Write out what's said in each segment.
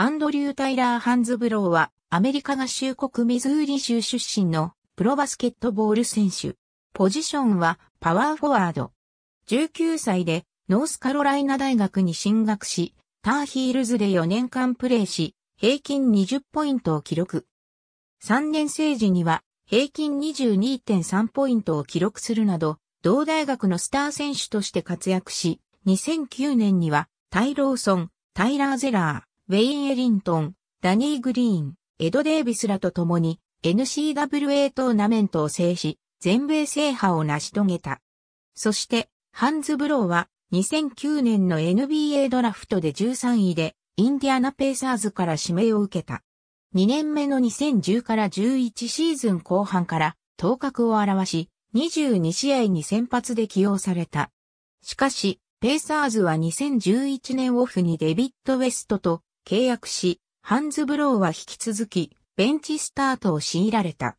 アンドリュー・タイラー・ハンズブローは、アメリカ合衆国ミズーリ州出身のプロバスケットボール選手。ポジションはパワーフォワード。19歳でノースカロライナ大学に進学し、ターヒールズで4年間プレーし、平均20ポイントを記録。3年生時には平均22.3ポイントを記録するなど、同大学のスター選手として活躍し、2009年にはタイローソン、タイラー・ゼラー。ウェイン・エリントン、ダニー・グリーン、エド・デイビスらと共に NCWA トーナメントを制し、全米制覇を成し遂げた。そして、ハンズ・ブローは2009年の NBA ドラフトで13位で、インディアナ・ペーサーズから指名を受けた。2年目の2010から11シーズン後半から頭角を表し、22試合に先発で起用された。しかし、ペーサーズは2011年オフにデビッド・ウェストと契約し、ハンズ・ブローは引き続き、ベンチスタートを強いられた。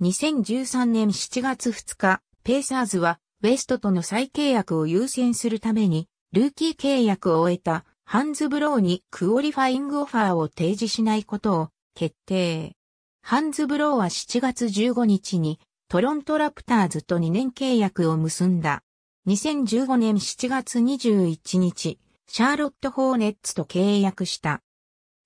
2013年7月2日、ペイサーズは、ウェストとの再契約を優先するために、ルーキー契約を終えた、ハンズ・ブローにクオリファイングオファーを提示しないことを決定。ハンズ・ブローは7月15日にトロントラプターズと2年契約を結んだ。2015年7月21日、シャーロット・ホーネッツと契約した。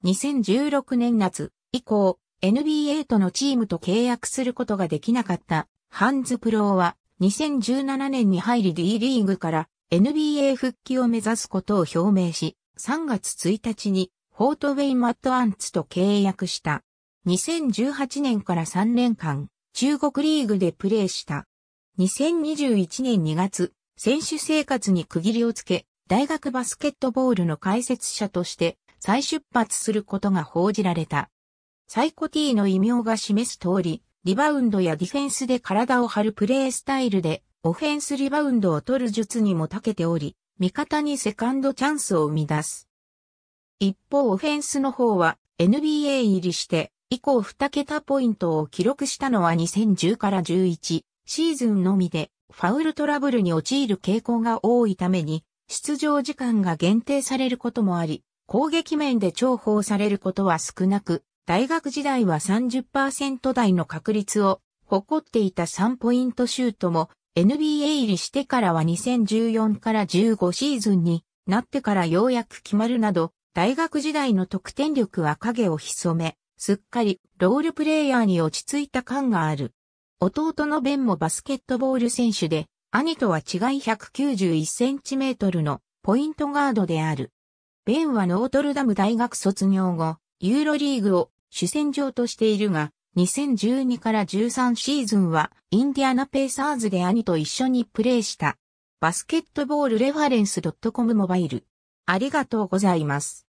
2016年夏以降、NBA とのチームと契約することができなかったハンズ・プローは2017年に入り D リーグから NBA 復帰を目指すことを表明し、3月1日にフォートウェイ・マット・アンツと契約した。2018年から3年間、中国リーグでプレーした。2021年2月、選手生活に区切りをつけ、大学バスケットボールの解説者として再出発することが報じられた。サイコティの異名が示す通り、リバウンドやディフェンスで体を張るプレースタイルで、オフェンスリバウンドを取る術にも長けており、味方にセカンドチャンスを生み出す。一方オフェンスの方は NBA 入りして以降2桁ポイントを記録したのは2010から11シーズンのみでファウルトラブルに陥る傾向が多いために出場時間が限定されることもあり、攻撃面で重宝されることは少なく、大学時代は30%台の確率を誇っていた3ポイントシュートも NBA 入りしてからは2014から15シーズンになってからようやく決まるなど、大学時代の得点力は影を潜め、すっかりロールプレイヤーに落ち着いた感がある。弟のベンもバスケットボール選手で、兄とは違い191センチメートルのポイントガードである。ベンはノートルダム大学卒業後、ユーロリーグを主戦場としているが、2012から13シーズンはインディアナペーサーズで兄と一緒にプレーした。バスケットボールレファレンス .com モバイル。ありがとうございます。